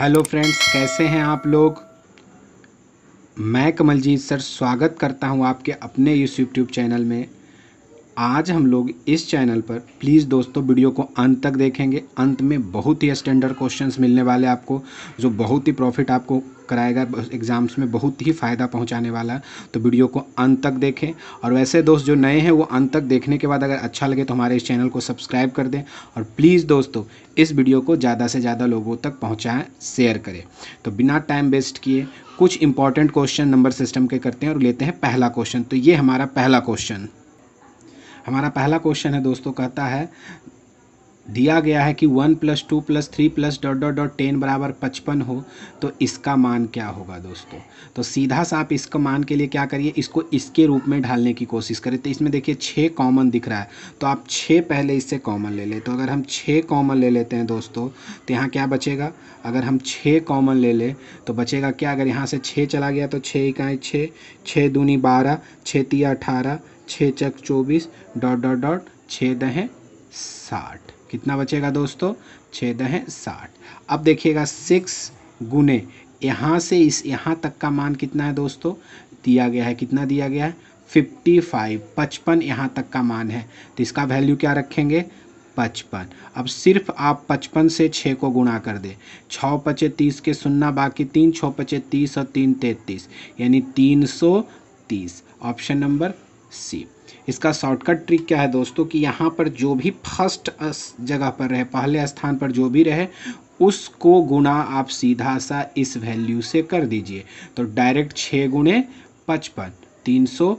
hello friends कैसे हैं आप लोग मैं कमलजीत सर स्वागत करता हूं आपके अपने इस यूट्यूब चैनल में आज हम लोग इस चैनल पर प्लीज़ दोस्तों वीडियो को अंत तक देखेंगे अंत में बहुत ही स्टैंडर्ड क्वेश्चंस मिलने वाले आपको जो बहुत ही प्रॉफिट आपको कराएगा एग्ज़ाम्स में बहुत ही फ़ायदा पहुंचाने वाला तो वीडियो को अंत तक देखें और वैसे दोस्त जो नए हैं वो अंत तक देखने के बाद अगर अच्छा लगे तो हमारे इस चैनल को सब्सक्राइब कर दें और प्लीज़ दोस्तों इस वीडियो को ज़्यादा से ज़्यादा लोगों तक पहुँचाएँ शेयर करें तो बिना टाइम वेस्ट किए कुछ इंपॉर्टेंट क्वेश्चन नंबर सिस्टम के करते हैं और लेते हैं पहला क्वेश्चन तो ये हमारा पहला क्वेश्चन हमारा पहला क्वेश्चन है दोस्तों कहता है दिया गया है कि one plus two plus three plus dot dot dot ten बराबर पचपन हो तो इसका मान क्या होगा दोस्तों तो सीधा सा आप इसका मान के लिए क्या करिए इसको इसके रूप में ढालने की कोशिश करें तो इसमें देखिए छः कॉमन दिख रहा है तो आप छः पहले इससे कॉमन ले लें तो अगर हम छः कॉमन ले लेते हैं दोस्तों तो यहाँ क्या बचेगा अगर हम छः कॉमन ले लें तो बचेगा क्या अगर यहाँ से छः चला गया तो छः इकाई छः छः दूनी बारह छः तिया अठारह छः चक चौबीस डॉट डॉट डॉट छः दहें साठ कितना बचेगा दोस्तों छः दहें साठ अब देखिएगा सिक्स गुने यहाँ से इस यहाँ तक का मान कितना है दोस्तों दिया गया है कितना दिया गया है फिफ्टी फाइव पचपन यहाँ तक का मान है तो इसका वैल्यू क्या रखेंगे पचपन अब सिर्फ आप पचपन से छः को गुणा कर दें छः पचे तीस के सुनना बाकी तीन छः पचे तीस और तीन तैतीस यानी तीन सौ तीस ऑप्शन नंबर सी इसका शॉर्टकट ट्रिक क्या है दोस्तों कि यहाँ पर जो भी फर्स्ट जगह पर रहे पहले स्थान पर जो भी रहे उसको गुणा आप सीधा सा इस वैल्यू से कर दीजिए तो डायरेक्ट छः गुणे पचपन तीन सौ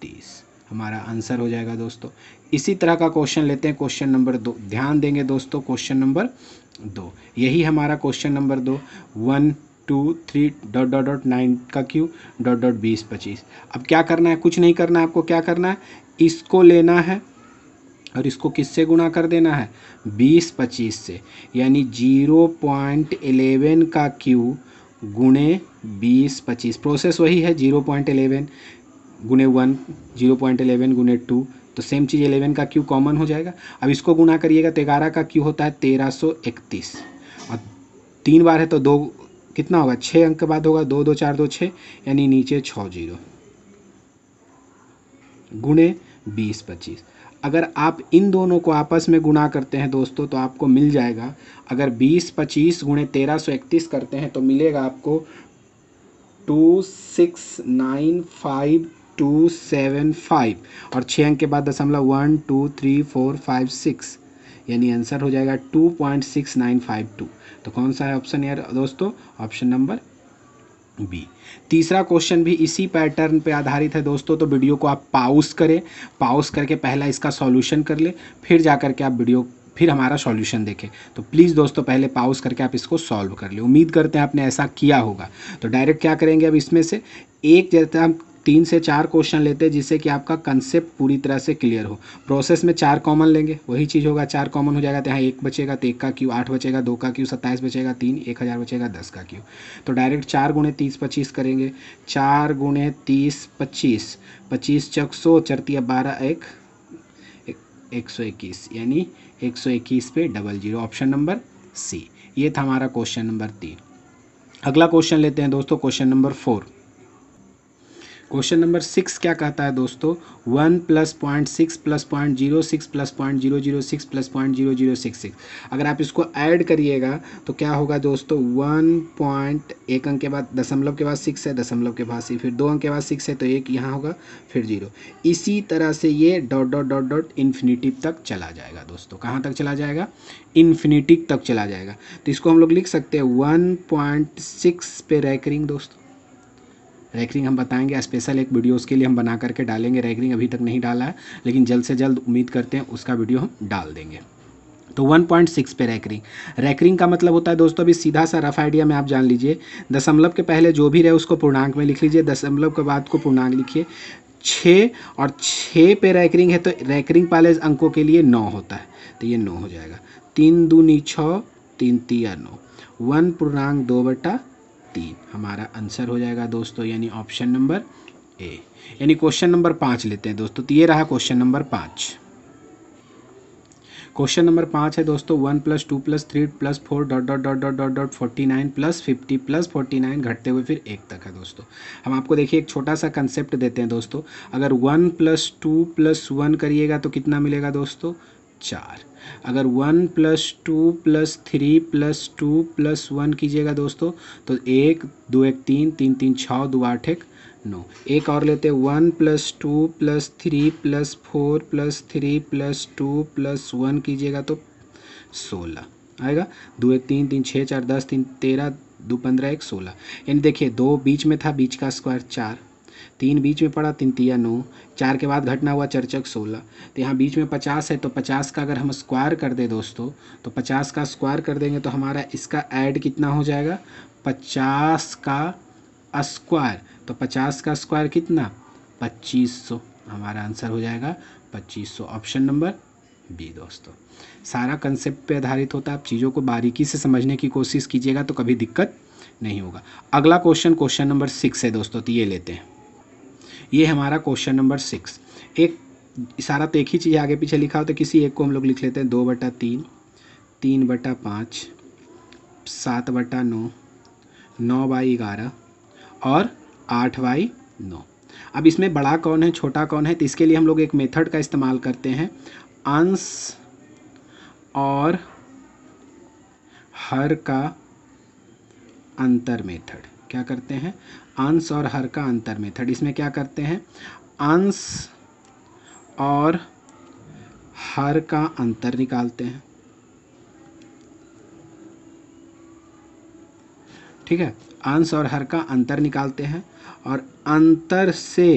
तीस हमारा आंसर हो जाएगा दोस्तों इसी तरह का क्वेश्चन लेते हैं क्वेश्चन नंबर दो ध्यान देंगे दोस्तों क्वेश्चन नंबर दो यही हमारा क्वेश्चन नंबर दो one two three dot dot dot nine का क्यू डॉट डॉट बीस पच्चीस अब क्या करना है कुछ नहीं करना है आपको क्या करना है इसको लेना है और इसको किससे गुणा कर देना है बीस पच्चीस से यानी जीरो पॉइंट एलेवन का क्यू गुणे बीस पच्चीस प्रोसेस वही है जीरो पॉइंट एलेवन गुणे वन जीरो पॉइंट एलेवन गुने टू तो सेम चीज़ एलेवन का क्यू कॉमन हो जाएगा अब इसको गुणा करिएगा तो ग्यारह का क्यू होता है तेरह सौ इकतीस और तीन बार है तो दो कितना होगा छः अंक के बाद होगा दो दो चार दो छः यानी नीचे छः जीरो गुणे बीस पच्चीस अगर आप इन दोनों को आपस में गुणा करते हैं दोस्तों तो आपको मिल जाएगा अगर बीस पच्चीस गुणे तेरह सौ इकतीस करते हैं तो मिलेगा आपको two six nine five two seven five और छः अंक के बाद दशमलव one two three four five six यानी आंसर हो जाएगा two point six nine five two तो कौन सा है ऑप्शन यार दोस्तों ऑप्शन नंबर बी तीसरा क्वेश्चन भी इसी पैटर्न पे आधारित है दोस्तों तो वीडियो को आप पाउस करें पाउस करके पहला इसका सॉल्यूशन कर ले फिर जा करके आप वीडियो फिर हमारा सॉल्यूशन देखें तो प्लीज़ दोस्तों पहले पाउस करके आप इसको सॉल्व कर ले उम्मीद करते हैं आपने ऐसा किया होगा तो डायरेक्ट क्या करेंगे अब इसमें से एक जैसे हम तीन से चार क्वेश्चन लेते हैं जिससे कि आपका कंसेप्ट पूरी तरह से क्लियर हो प्रोसेस में चार कॉमन लेंगे वही चीज़ होगा चार कॉमन हो जाएगा तो यहाँ एक बचेगा तो एक का क्यू आठ बचेगा दो का क्यू सत्ताईस बचेगा तीन एक हज़ार बचेगा दस का क्यू तो डायरेक्ट चार गुणे तीस पच्चीस करेंगे चार गुणे तीस पच्चीस पच्चीस चक सौ है बारह एक एक सौ इक्कीस यानी एक सौ इक्कीस पे double zero option number C ये था हमारा क्वेश्चन नंबर तीन अगला क्वेश्चन लेते हैं दोस्तों question number four question number six क्या कहता है दोस्तों one plus point six plus point zero six plus point zero zero six plus point zero zero six six अगर आप इसको ऐड करिएगा तो क्या होगा दोस्तों वन पॉइंट एक अंक के बाद दशमलव के बाद सिक्स है दशमलव के बाद फिर दो अंक के बाद सिक्स है तो एक यहाँ होगा फिर जीरो इसी तरह से ये dot dot dot dot infinitive तक चला जाएगा दोस्तों कहाँ तक चला जाएगा इन्फिनिटिव तक चला जाएगा तो इसको हम लोग लिख सकते हैं वन पॉइंट सिक्स पे रैकरिंग दोस्तों रैकरिंग हम बताएंगे स्पेशल एक वीडियो उसके लिए हम बना करके डालेंगे रैकरिंग अभी तक नहीं डाला है लेकिन जल्द से जल्द उम्मीद करते हैं उसका वीडियो हम डाल देंगे तो 1.6 पे रैकरिंग रैकरिंग का मतलब होता है दोस्तों अभी सीधा सा रफ आइडिया में आप जान लीजिए दशमलव के पहले जो भी रहे उसको पूर्णांक में लिख लीजिए दशमलव के बाद को पूर्णांक लिखिए छः और छः पे रैकरिंग है तो रैकरिंग पाले अंकों के लिए नौ होता है तो ये नौ हो जाएगा तीन दूनी छः तीन तिया नौ वन पूर्णांक दो बटा तीन हमारा आंसर हो जाएगा दोस्तों यानी ऑप्शन नंबर ए यानी क्वेश्चन नंबर पाँच लेते हैं दोस्तों तो ये रहा क्वेश्चन नंबर पाँच क्वेश्चन नंबर पाँच है दोस्तों one plus two plus three plus four dot dot dot dot dot dot forty nine plus fifty plus forty nine घटते हुए फिर एक तक है दोस्तों हम आपको देखिए एक छोटा सा कंसेप्ट देते हैं दोस्तों अगर one plus two plus one करिएगा तो कितना मिलेगा दोस्तों चार अगर one plus two plus three plus two plus one कीजिएगा दोस्तों तो एक दो एक तीन तीन तीन छः दो आठ एक नौ एक और लेते हैं one plus two plus three plus four plus three plus two plus one कीजिएगा तो सोलह आएगा दो एक तीन तीन छः चार दस तीन तेरह दो पंद्रह एक सोलह यानी देखिए दो बीच में था बीच का स्क्वायर चार तीन बीच में पड़ा तीन तिया नौ चार के बाद घटना हुआ चरचक सोलह तो यहाँ बीच में पचास है तो पचास का अगर हम स्क्वायर कर दें दोस्तों तो पचास का स्क्वायर कर देंगे तो हमारा इसका ऐड कितना हो जाएगा पचास का स्क्वायर तो पचास का स्क्वायर कितना पच्चीस सौ हमारा आंसर हो जाएगा पच्चीस सौ ऑप्शन नंबर बी दोस्तों सारा कंसेप्ट पे आधारित होता है आप चीज़ों को बारीकी से समझने की कोशिश कीजिएगा तो कभी दिक्कत नहीं होगा अगला क्वेश्चन क्वेश्चन नंबर सिक्स है दोस्तों तो ये लेते हैं ये हमारा क्वेश्चन नंबर सिक्स एक सारा तो एक ही चीज़ आगे पीछे लिखा हो तो किसी एक को हम लोग लिख लेते हैं दो बटा तीन तीन बटा पाँच सात बटा नौ नौ बाई ग्यारह और आठ बाई नौ अब इसमें बड़ा कौन है छोटा कौन है तो इसके लिए हम लोग एक मेथड का इस्तेमाल करते हैं अंश और हर का अंतर मेथड क्या करते हैं अंश और हर का अंतर मेथड इसमें क्या करते हैं अंश और हर का अंतर निकालते हैं ठीक है अंश और हर का अंतर निकालते हैं और अंतर से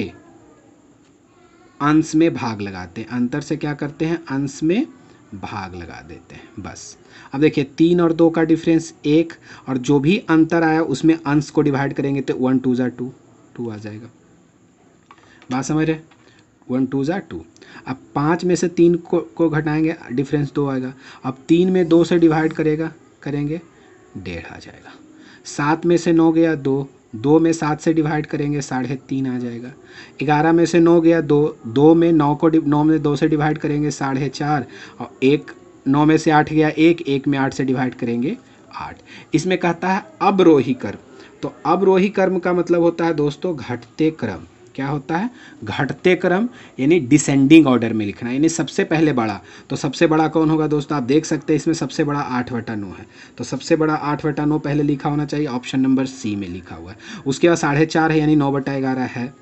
अंश में भाग लगाते हैं अंतर से क्या करते हैं अंश में भाग लगा देते हैं बस अब देखिए तीन और दो का डिफरेंस एक और जो भी अंतर आया उसमें अंश को डिवाइड करेंगे तो वन टू ज़ा टू टू आ जाएगा बात समझ रहे वन टू ज़ा टू अब पाँच में से तीन को को घटाएंगे डिफरेंस दो आएगा अब तीन में दो से डिवाइड करेगा करेंगे डेढ़ आ जाएगा सात में से नौ गया दो दो में सात से डिवाइड करेंगे साढ़े तीन आ जाएगा ग्यारह में से नौ गया दो दो में नौ को नौ में दो से डिवाइड करेंगे साढ़े चार और एक नौ में से आठ गया एक एक में आठ से डिवाइड करेंगे आठ इसमें कहता है अब रोही कर्म तो अब रोही कर्म का मतलब होता है दोस्तों घटते क्रम क्या होता है घटते क्रम यानी डिसेंडिंग ऑर्डर में लिखना यानी सबसे पहले बड़ा तो सबसे बड़ा कौन होगा दोस्तों आप देख सकते हैं इसमें सबसे बड़ा आठ वटा नौ है तो सबसे बड़ा आठ वटा नौ पहले लिखा होना चाहिए ऑप्शन नंबर सी में लिखा हुआ है उसके बाद साढ़े चार है यानी नौ बटा ग्यारह है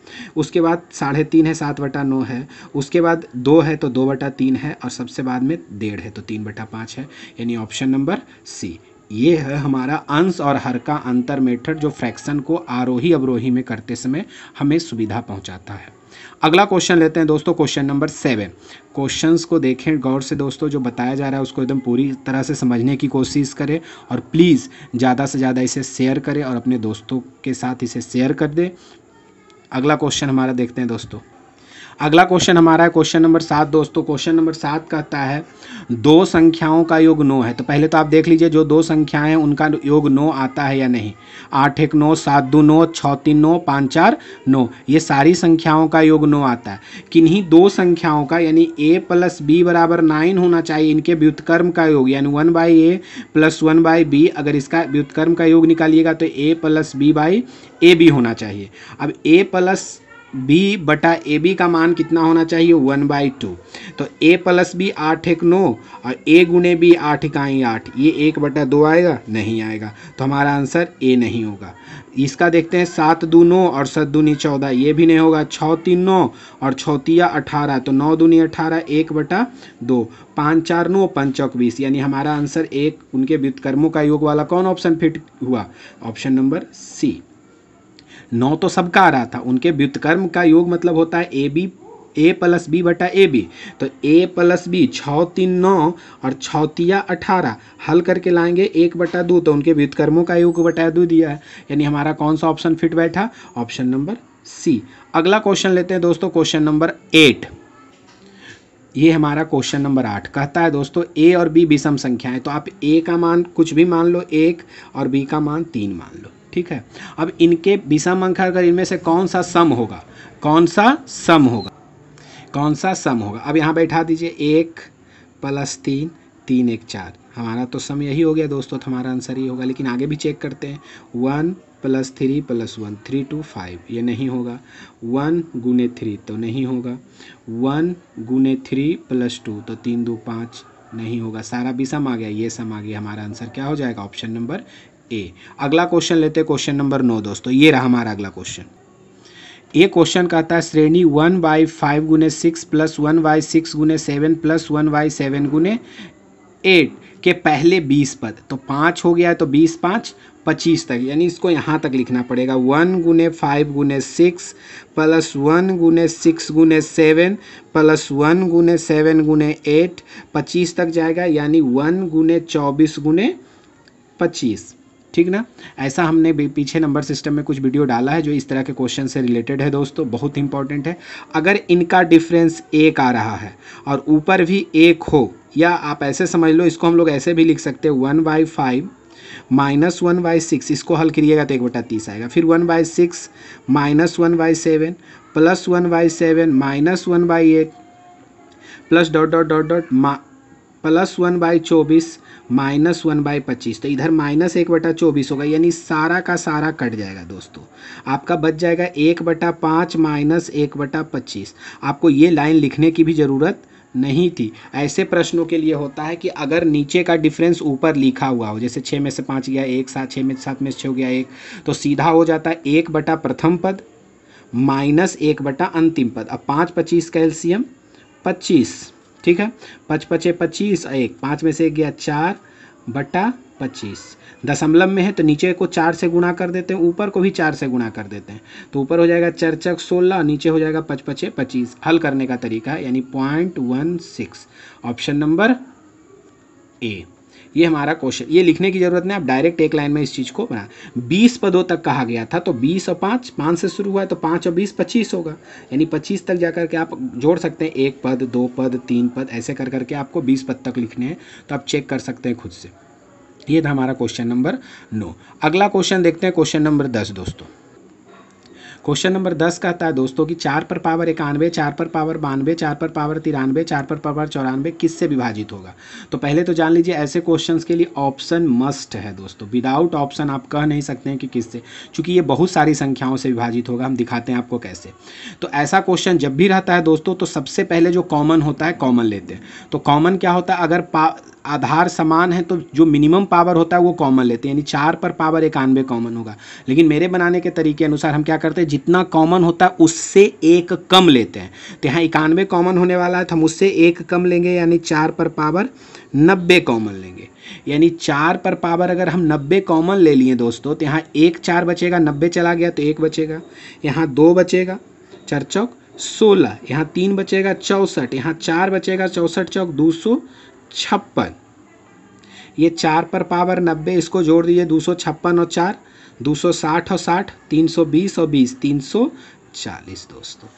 उसके बाद साढ़े तीन है सात बटा नौ है उसके बाद दो है तो दो बटा तीन है और सबसे बाद में डेढ़ है तो तीन बटा पाँच है यानी ऑप्शन नंबर सी ये है हमारा अंश और हर का अंतर मेथड जो फ्रैक्शन को आरोही अवरोही में करते समय हमें सुविधा पहुंचाता है अगला क्वेश्चन लेते हैं दोस्तों क्वेश्चन नंबर सेवन क्वेश्चंस को देखें गौर से दोस्तों जो बताया जा रहा है उसको एकदम पूरी तरह से समझने की कोशिश करें और प्लीज़ ज़्यादा से ज़्यादा इसे शेयर करें और अपने दोस्तों के साथ इसे शेयर कर दें अगला क्वेश्चन हमारा देखते हैं दोस्तों अगला क्वेश्चन हमारा है क्वेश्चन नंबर सात दोस्तों क्वेश्चन नंबर सात कहता है दो संख्याओं का योग नौ है तो पहले तो आप देख लीजिए जो दो संख्याएं उनका योग नौ आता है या नहीं आठ एक नौ सात दो नौ छः तीन नौ पाँच चार नौ ये सारी संख्याओं का योग नौ आता है किन्हीं दो संख्याओं का यानी ए प्लस बी बराबर नाइन होना चाहिए इनके व्युतकर्म का योग यानी one by A plus one by B अगर इसका व्युतकर्म का योग निकालिएगा तो A plus B by A B होना चाहिए अब ए प्लस बी बटा ए बी का मान कितना होना चाहिए वन बाई टू तो ए प्लस बी आठ एक नौ और ए गुने बी आठ इकाई आठ ये एक बटा दो आएगा नहीं आएगा तो हमारा आंसर ए नहीं होगा इसका देखते हैं सात दू नौ और सत दूनी चौदह ये भी नहीं होगा छः तीन नौ और छौतिया अठारह तो नौ दूनी अठारह एक बटा दो पाँच चार नौ पंचौक बीस यानी हमारा आंसर एक उनके व्युतकर्मों का योग वाला कौन ऑप्शन फिट हुआ ऑप्शन नंबर सी नौ तो सबका आ रहा था उनके व्युतकर्म का योग मतलब होता है A B A plus B बटा ए बी तो ए प्लस बी छः तीन नौ और छौतिया अठारह हल करके लाएंगे एक बटा दो तो उनके व्युतकर्मों का योग बटा दो दिया है यानी हमारा कौन सा ऑप्शन फिट बैठा ऑप्शन नंबर सी अगला क्वेश्चन लेते हैं दोस्तों क्वेश्चन नंबर एट ये हमारा क्वेश्चन नंबर आठ कहता है दोस्तों ए और बी विषम संख्याएं तो आप ए का मान कुछ भी मान लो एक और बी का मान तीन मान लो ठीक है अब इनके विषम अंक अगर इनमें से कौन सा सम होगा कौन सा सम होगा कौन सा सम होगा अब यहाँ बैठा दीजिए एक प्लस तीन तीन एक चार हमारा तो सम यही हो गया दोस्तों तो हमारा आंसर ही होगा लेकिन आगे भी चेक करते हैं one plus three plus one three two five ये नहीं होगा वन गुने थ्री तो नहीं होगा वन गुने थ्री प्लस टू तो तीन दो पाँच नहीं होगा सारा भी सम आ गया ये सम आ गया हमारा आंसर क्या हो जाएगा ऑप्शन नंबर ए अगला क्वेश्चन लेते क्वेश्चन नंबर नौ दोस्तों ये रहा हमारा अगला क्वेश्चन ये क्वेश्चन कहता है श्रेणी वन बाई फाइव गुने six plus one by six गुने seven plus one by seven गुने एट के पहले बीस पद तो पाँच हो गया है तो बीस पाँच पच्चीस तक यानी इसको यहाँ तक लिखना पड़ेगा वन गुने फाइव गुने सिक्स प्लस वन गुने सिक्स गुने सेवन प्लस वन गुने सेवन गुने एट पच्चीस तक जाएगा यानी वन गुने चौबीस गुने पच्चीस ठीक ना ऐसा हमने पीछे नंबर सिस्टम में कुछ वीडियो डाला है जो इस तरह के क्वेश्चन से रिलेटेड है दोस्तों बहुत इंपॉर्टेंट है अगर इनका डिफरेंस एक आ रहा है और ऊपर भी एक हो या आप ऐसे समझ लो इसको हम लोग ऐसे भी लिख सकते हैं one by five minus one by six इसको हल करिएगा तो एक बटा तीस आएगा फिर one by six minus one by seven plus one by seven minus one by eight plus dot dot dot dot plus one by चौबीस माइनस वन बाई पच्चीस तो इधर माइनस एक बटा चौबीस होगा यानी सारा का सारा कट जाएगा दोस्तों आपका बच जाएगा एक बटा पाँच माइनस एक बटा पच्चीस आपको ये लाइन लिखने की भी ज़रूरत नहीं थी ऐसे प्रश्नों के लिए होता है कि अगर नीचे का डिफरेंस ऊपर लिखा हुआ हो जैसे छः में से पाँच गया एक सात छः में सात में से छः हो गया एक तो सीधा हो जाता है एक बटा प्रथम पद माइनस एक बटा अंतिम पद अब पाँच पच्चीस का एल्सियम पच्चीस ठीक है पच पचे पच्चीस एक पाँच में से एक गया चार बटा पच्चीस दशमलव में है तो नीचे को चार से गुणा कर देते हैं ऊपर को भी चार से गुणा कर देते हैं तो ऊपर हो जाएगा चरचक सोलह नीचे हो जाएगा पचपचे पच्चीस हल करने का तरीका यानी point one six option number A ये हमारा क्वेश्चन ये लिखने की जरूरत नहीं आप डायरेक्ट एक लाइन में इस चीज़ को बना बीस पदों तक कहा गया था तो बीस और पाँच पाँच से शुरू हुआ है तो पाँच और बीस पच्चीस होगा यानी पच्चीस तक जा करके आप जोड़ सकते हैं एक पद दो पद तीन पद ऐसे कर करके आपको बीस पद तक लिखने हैं तो आप चेक कर सकते हैं खुद से ये था हमारा क्वेश्चन नंबर नौ अगला क्वेश्चन देखते हैं क्वेश्चन नंबर दस दोस्तों क्वेश्चन नंबर दस कहता है दोस्तों कि चार पर पावर इक्यानवे चार पर पावर बानवे चार पर पावर तिरानवे चार पर पावर चौरानवे किससे विभाजित होगा तो पहले तो जान लीजिए ऐसे क्वेश्चंस के लिए ऑप्शन मस्ट है दोस्तों विदाउट ऑप्शन आप कह नहीं सकते हैं कि किससे चूँकि ये बहुत सारी संख्याओं से विभाजित होगा हम दिखाते हैं आपको कैसे तो ऐसा क्वेश्चन जब भी रहता है दोस्तों तो सबसे पहले जो कॉमन होता है कॉमन लेते हैं तो कॉमन क्या होता है अगर पा आधार समान है तो जो मिनिमम पावर होता है वो कॉमन लेते हैं यानी चार पर पावर इक्यानवे कॉमन होगा लेकिन मेरे बनाने के तरीके अनुसार हम क्या करते हैं जितना कॉमन होता है उससे एक कम लेते हैं तो यहाँ इक्यानवे कॉमन होने वाला है तो हम उससे एक कम लेंगे यानी चार पर पावर नब्बे कॉमन लेंगे यानी चार पर पावर अगर हम नब्बे कॉमन ले लिए दोस्तों तो यहाँ एक चार बचेगा नब्बे चला गया तो एक बचेगा यहाँ दो बचेगा चार चौक सोलह यहाँ तीन बचेगा चौंसठ यहाँ चार बचेगा चौंसठ चौक दो सौ छप्पन ये चार पर पावर नब्बे इसको जोड़ दीजिए दो सौ छप्पन और चार दो सौ साठ और साठ तीन सौ बीस और बीस तीन सौ चालीस दोस्तों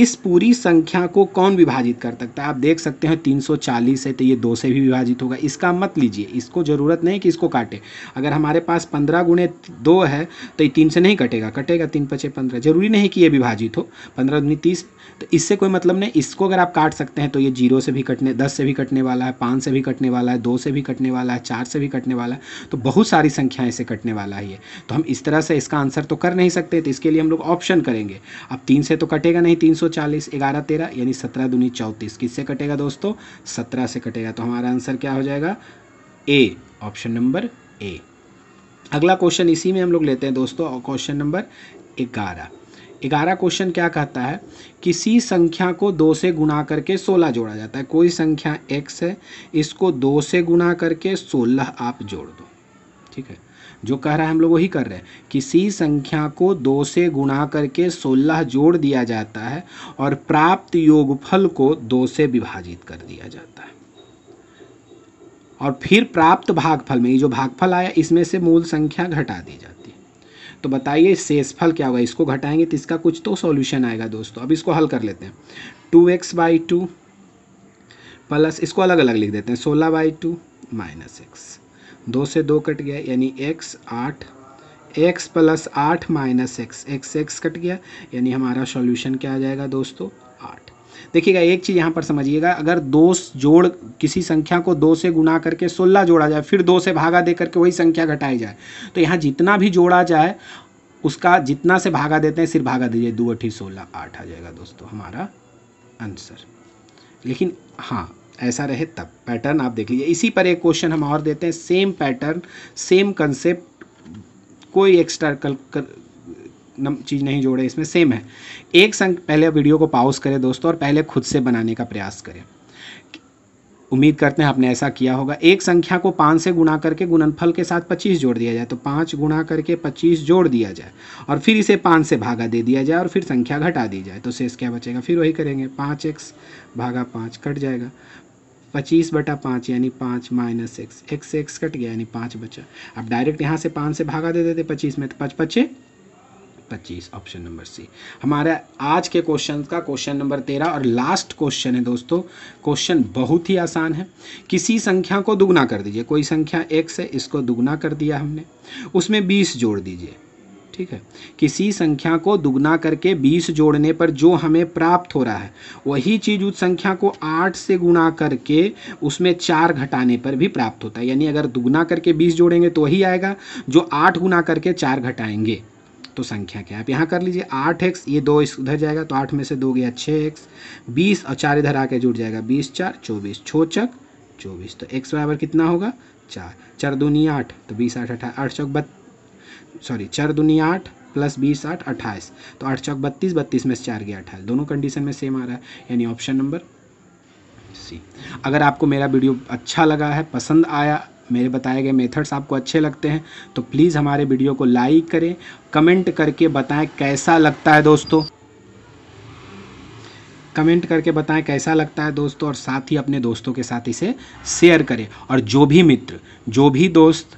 इस पूरी संख्या को कौन विभाजित कर सकता है आप देख सकते हैं 340 है तो ये दो से भी विभाजित होगा इसका मत लीजिए इसको ज़रूरत नहीं कि इसको काटे अगर हमारे पास पंद्रह गुणे दो है तो ये तीन से नहीं कटेगा कटेगा तीन पचे पंद्रह जरूरी नहीं कि ये विभाजित हो पंद्रह दुनी तीस तो इससे कोई मतलब नहीं इसको अगर आप काट सकते हैं तो ये जीरो से भी कटने दस से भी कटने वाला है पाँच से भी कटने वाला है दो से भी कटने वाला है चार से भी कटने वाला है तो बहुत सारी संख्याएँ से कटने वाला है ये तो हम इस तरह से इसका आंसर तो कर नहीं सकते तो इसके लिए हम लोग ऑप्शन करेंगे अब तीन से तो कटेगा नहीं तीन सौ दो चालीस ग्यारह तेरह यानी सत्रह दूनी चौंतीस किससे कटेगा दोस्तों सत्रह से कटेगा तो हमारा आंसर क्या हो जाएगा ए ऑप्शन नंबर ए अगला क्वेश्चन इसी में हम लोग लेते हैं दोस्तों क्वेश्चन नंबर ग्यारह ग्यारह क्वेश्चन क्या कहता है किसी संख्या को दो से गुणा करके सोलह जोड़ा जाता है कोई संख्या एक्स है इसको दो से गुणा करके सोलह आप जोड़ दो ठीक है जो कह रहा है हम लोग वही कर रहे हैं किसी संख्या को दो से गुणा करके सोलह जोड़ दिया जाता है और प्राप्त योगफल को दो से विभाजित कर दिया जाता है और फिर प्राप्त भागफल में ये जो भागफल आया इसमें से मूल संख्या घटा दी जाती है तो बताइए शेषफल क्या होगा इसको घटाएंगे तो इसका कुछ तो सॉल्यूशन आएगा दोस्तों अब इसको हल कर लेते हैं two X by two plus इसको अलग अलग लिख देते हैं सोलह बाई टू माइनस एक्स दो से दो कट गया यानी एक्स आठ एक्स प्लस आठ minus X X X cut गया यानी हमारा सॉल्यूशन क्या आ जाएगा दोस्तों आठ देखिएगा एक चीज़ यहाँ पर समझिएगा अगर दो जोड़ किसी संख्या को दो से गुणा करके सोलह जोड़ा जाए फिर दो से भागा दे करके वही संख्या घटाई जाए तो यहाँ जितना भी जोड़ा जाए उसका जितना से भागा देते हैं सिर्फ भागा दीजिए दो अठी सोलह आठ आ जाएगा दोस्तों हमारा आंसर लेकिन हाँ ऐसा रहे तब पैटर्न आप देख लीजिए इसी पर एक क्वेश्चन हम और देते हैं सेम पैटर्न सेम कंसेप्ट कोई एक्स्ट्रा कल, कर चीज़ नहीं जोड़े इसमें सेम है एक संग पहले वीडियो को पाउज करें दोस्तों और पहले खुद से बनाने का प्रयास करें उम्मीद करते हैं आपने ऐसा किया होगा एक संख्या को पाँच से गुणा करके गुणनफल के साथ पच्चीस जोड़ दिया जाए तो पाँच गुणा करके पच्चीस जोड़ दिया जाए और फिर इसे पाँच से भागा दे दिया जाए और फिर संख्या घटा दी जाए तो शेष क्या बचेगा फिर वही करेंगे पाँच एक्स भागा पाँच कट जाएगा पच्चीस बटा पाँच यानी पाँच माइनस एक्स एक्स से एक्स कट गया यानी पाँच बचा अब डायरेक्ट यहाँ से पाँच से भागा दे देते पच्चीस में तो पाँच पच्चे पच्चीस ऑप्शन नंबर सी हमारा आज के क्वेश्चन का क्वेश्चन नंबर तेरह और लास्ट क्वेश्चन है दोस्तों क्वेश्चन बहुत ही आसान है किसी संख्या को दुगना कर दीजिए कोई संख्या एक्स है इसको दुगना कर दिया हमने उसमें बीस जोड़ दीजिए ठीक है किसी संख्या को दुगना करके बीस जोड़ने पर जो हमें प्राप्त हो रहा है वही चीज़ उस संख्या को आठ से गुणा करके उसमें चार घटाने पर भी प्राप्त होता है यानी अगर दुगना करके बीस जोड़ेंगे तो वही आएगा जो आठ गुना करके चार घटाएंगे तो संख्या क्या आप यहाँ कर लीजिए आठ एक्स ये दो इस उधर जाएगा तो आठ में से दो गया छः एक्स बीस और चार इधर आके जुड़ जाएगा बीस चार चौबीस छोचक चौबीस तो एक्स बराबर कितना होगा चार चार दूनी आठ तो बीस आठ अठा आठ चौक बत्तीस सॉरी चार दुनिया आठ प्लस बीस आठ अट्ठाईस तो आठ चौक बत्तीस बत्तीस में से चार गया अट्ठाईस दोनों कंडीशन में सेम आ रहा है यानी ऑप्शन नंबर सी अगर आपको मेरा वीडियो अच्छा लगा है पसंद आया मेरे बताए गए मेथड्स आपको अच्छे लगते हैं तो प्लीज़ हमारे वीडियो को लाइक करें कमेंट करके बताएं कैसा लगता है दोस्तों कमेंट करके बताएं कैसा लगता है दोस्तों और साथ ही अपने दोस्तों के साथ इसे शेयर करें और जो भी मित्र जो भी दोस्त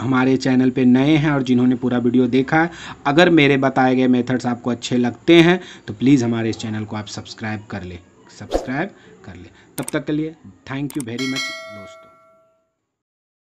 हमारे चैनल पे नए हैं और जिन्होंने पूरा वीडियो देखा है अगर मेरे बताए गए मेथड्स आपको अच्छे लगते हैं तो प्लीज़ हमारे इस चैनल को आप सब्सक्राइब कर ले सब्सक्राइब कर ले तब तक के लिए थैंक यू वेरी मच दोस्तों